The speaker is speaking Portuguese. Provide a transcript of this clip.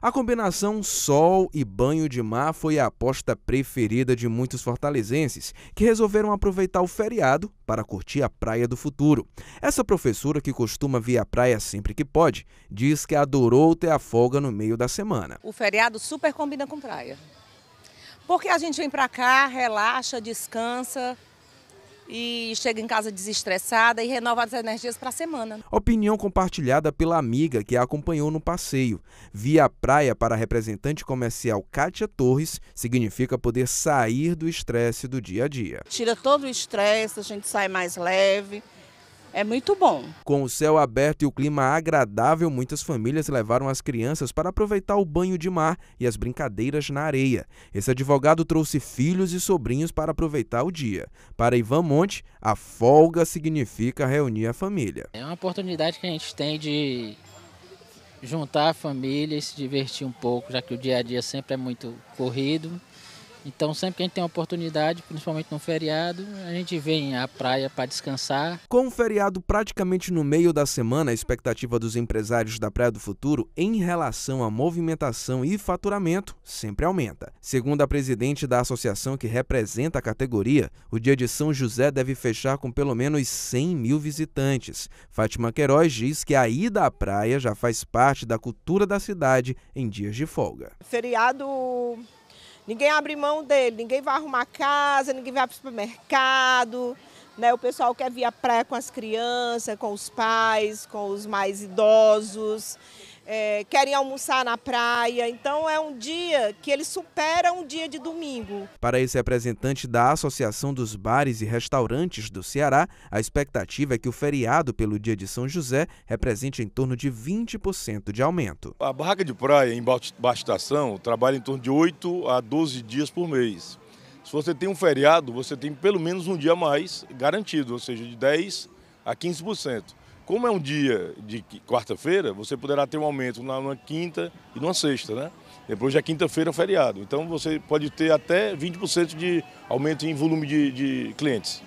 A combinação sol e banho de mar foi a aposta preferida de muitos fortalezenses que resolveram aproveitar o feriado para curtir a Praia do Futuro. Essa professora, que costuma vir à praia sempre que pode, diz que adorou ter a folga no meio da semana. O feriado super combina com praia. Porque a gente vem para cá, relaxa, descansa, e chega em casa desestressada e renova as energias para a semana. Opinião compartilhada pela amiga que a acompanhou no passeio. Via a praia para a representante comercial Kátia Torres significa poder sair do estresse do dia a dia. Tira todo o estresse, a gente sai mais leve. É muito bom. Com o céu aberto e o clima agradável, muitas famílias levaram as crianças para aproveitar o banho de mar e as brincadeiras na areia. Esse advogado trouxe filhos e sobrinhos para aproveitar o dia. Para Ivan Monte, a folga significa reunir a família. É uma oportunidade que a gente tem de juntar a família e se divertir um pouco, já que o dia a dia sempre é muito corrido. Então sempre que a gente tem oportunidade, principalmente no feriado, a gente vem à praia para descansar. Com o feriado praticamente no meio da semana, a expectativa dos empresários da Praia do Futuro em relação à movimentação e faturamento sempre aumenta. Segundo a presidente da associação que representa a categoria, o dia de São José deve fechar com pelo menos 100 mil visitantes. Fátima Queiroz diz que a ida à praia já faz parte da cultura da cidade em dias de folga. Feriado Ninguém abre mão dele, ninguém vai arrumar casa, ninguém vai para o supermercado. Né? O pessoal quer vir à praia com as crianças, com os pais, com os mais idosos é, querem almoçar na praia. Então é um dia que ele supera um dia de domingo. Para esse representante da Associação dos Bares e Restaurantes do Ceará, a expectativa é que o feriado pelo dia de São José represente em torno de 20% de aumento. A barraca de praia em Baixa trabalha em torno de 8 a 12 dias por mês. Se você tem um feriado, você tem pelo menos um dia a mais garantido, ou seja, de 10 a 15%. Como é um dia de quarta-feira, você poderá ter um aumento numa quinta e numa sexta, né? Depois já é quinta-feira é feriado. Então você pode ter até 20% de aumento em volume de, de clientes.